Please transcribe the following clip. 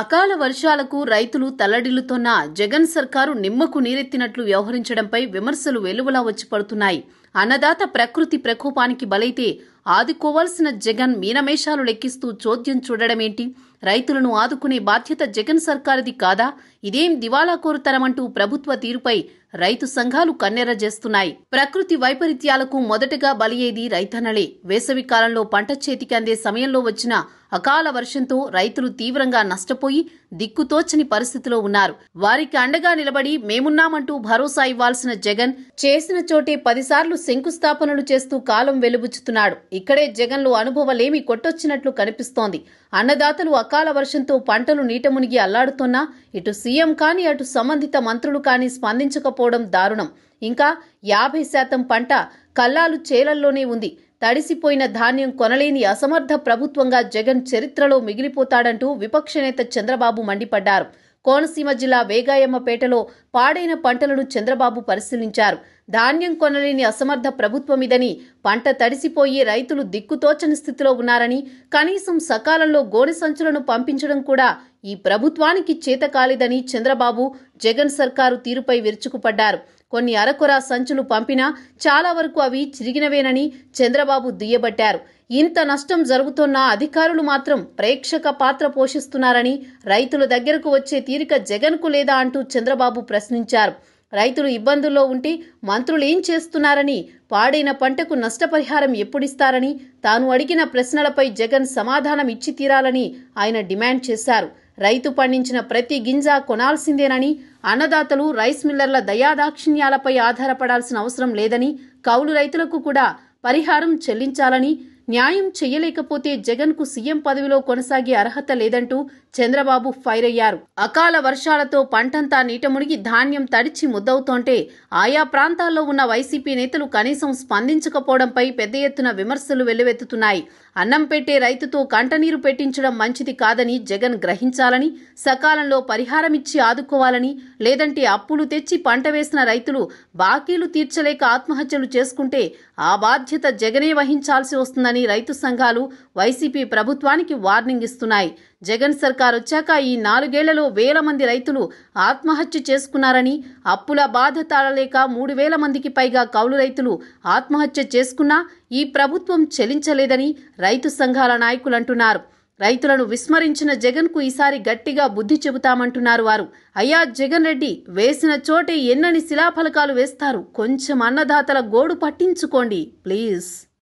అకాల వర్షాలకు రైతులు తల్లడిల్లుతోన్న జగన్ సర్కారు నిమ్మకు నీరెత్తినట్లు వ్యవహరించడంపై విమర్శలు వెలువలా వచ్చి పడుతున్నాయి అన్నదాత ప్రకృతి ప్రకోపానికి బలైతే ఆదుకోవాల్సిన జగన్ మీనమేషాలు లెక్కిస్తూ చోద్యం చూడడమేంటి రైతులను ఆదుకునే బాధ్యత జగన్ సర్కారుది కాదా ఇదేం దివాలా కోరుతనమంటూ ప్రభుత్వ తీరుపై రైతు సంఘాలు కన్నెర చేస్తున్నాయి ప్రకృతి వైపరీత్యాలకు మొదటగా బలియేది రైతన్నలే వేసవి కాలంలో పంట చేతికి అందే సమయంలో వచ్చిన అకాల వర్షంతో రైతులు తీవ్రంగా నష్టపోయి దిక్కుతోచని పరిస్థితిలో ఉన్నారు వారికి అండగా నిలబడి మేమున్నామంటూ భరోసా ఇవ్వాల్సిన జగన్ చేసిన చోటే పదిసార్లు శంకుస్థాపనలు చేస్తూ కాలం వెలుబుచ్చుతున్నాడు ఇక్కడే జగన్లో అనుభవలేమి కొట్టొచ్చినట్లు కనిపిస్తోంది అన్నదాతలు అకాల వర్షంతో పంటలు నీట మునిగి అల్లాడుతున్నా ఇటు సీఎం కానీ అటు సంబంధిత మంత్రులు కానీ స్పందించకపో కోల్పోవడం దారుణం ఇంకా యాభై శాతం పంట కల్లాలు చేలల్లోనే ఉంది తడిసిపోయిన ధాన్యం కొనలేని అసమర్థ ప్రభుత్వంగా జగన్ చరిత్రలో మిగిలిపోతాడంటూ విపక్ష నేత చంద్రబాబు మండిపడ్డారు కోనసీమ జిల్లా వేగాయమ్మపేటలో పాడైన పంటలను చంద్రబాబు పరిశీలించారు ధాన్యం కొనలేని అసమర్థ ప్రభుత్వమిదని పంట తడిసిపోయి రైతులు దిక్కుతోచని స్థితిలో ఉన్నారని కనీసం సకాలంలో గోనె సంచులను పంపించడం కూడా ఈ ప్రభుత్వానికి చేత కాలేదని చంద్రబాబు జగన్ సర్కారు తీరుపై విరుచుకుపడ్డారు కొన్ని అరకొర సంచులు పంపినా చాలా వరకు అవి చిరిగినవేనని చంద్రబాబు దుయ్యబట్టారు ఇంత నష్టం జరుగుతున్న అధికారులు మాత్రం ప్రేక్షక పాత్ర పోషిస్తున్నారని రైతుల దగ్గరకు వచ్చే తీరిక జగన్కు లేదా అంటూ చంద్రబాబు ప్రశ్నించారు రైతులు ఇబ్బందుల్లో ఉంటే మంత్రులు ఏం చేస్తున్నారని పాడైన పంటకు నష్టపరిహారం ఎప్పుడిస్తారని తాను అడిగిన ప్రశ్నలపై జగన్ సమాధానం ఇచ్చి తీరాలని ఆయన డిమాండ్ చేశారు రైతు పండించిన ప్రతి గింజ కొనాల్సిందేనని అన్నదాతలు రైస్ మిల్లర్ల దయాదాక్షిణ్యాలపై ఆధారపడాల్సిన అవసరం లేదని కౌలు రైతులకు కూడా పరిహారం చెల్లించాలని న్యాయం చేయలేకపోతే జగన్కు సీఎం పదవిలో కొనసాగే అర్హత లేదంటూ చంద్రబాబు ఫైర్ అయ్యారు అకాల వర్షాలతో పంటంతా నీట మునిగి ధాన్యం తడిచి ముద్దవుతోంటే ఆయా ప్రాంతాల్లో ఉన్న వైసీపీ నేతలు కనీసం స్పందించకపోవడంపై పెద్ద ఎత్తున విమర్శలు వెల్లువెత్తుతున్నాయి అన్నం పెట్టే రైతుతో కంటనీరు పెట్టించడం మంచిది కాదని జగన్ గ్రహించాలని సకాలంలో పరిహారమిచ్చి ఆదుకోవాలని లేదంటే అప్పులు తెచ్చి పంట వేసిన రైతులు బాకీలు తీర్చలేక ఆత్మహత్యలు చేసుకుంటే ఆ బాధ్యత జగనే వహించాల్సి వస్తుందని ఉందని రైతు సంఘాలు వైసీపీ ప్రభుత్వానికి వార్నింగ్ ఇస్తున్నాయి జగన్ సర్కార్ వచ్చాక ఈ నాలుగేళ్లలో వేల మంది రైతులు ఆత్మహత్య చేసుకున్నారని అప్పుల బాధ తాళలేక మూడు వేల మందికి పైగా కౌలు రైతులు ఆత్మహత్య చేసుకున్నా ఈ ప్రభుత్వం చెలించలేదని రైతు సంఘాల నాయకులు అంటున్నారు రైతులను విస్మరించిన జగన్కు ఈసారి గట్టిగా బుద్ధి చెబుతామంటున్నారు వారు అయ్యా జగన్ రెడ్డి వేసిన చోటే ఎన్నని శిలాఫలకాలు వేస్తారు కొంచెం అన్నదాతల గోడు పట్టించుకోండి ప్లీజ్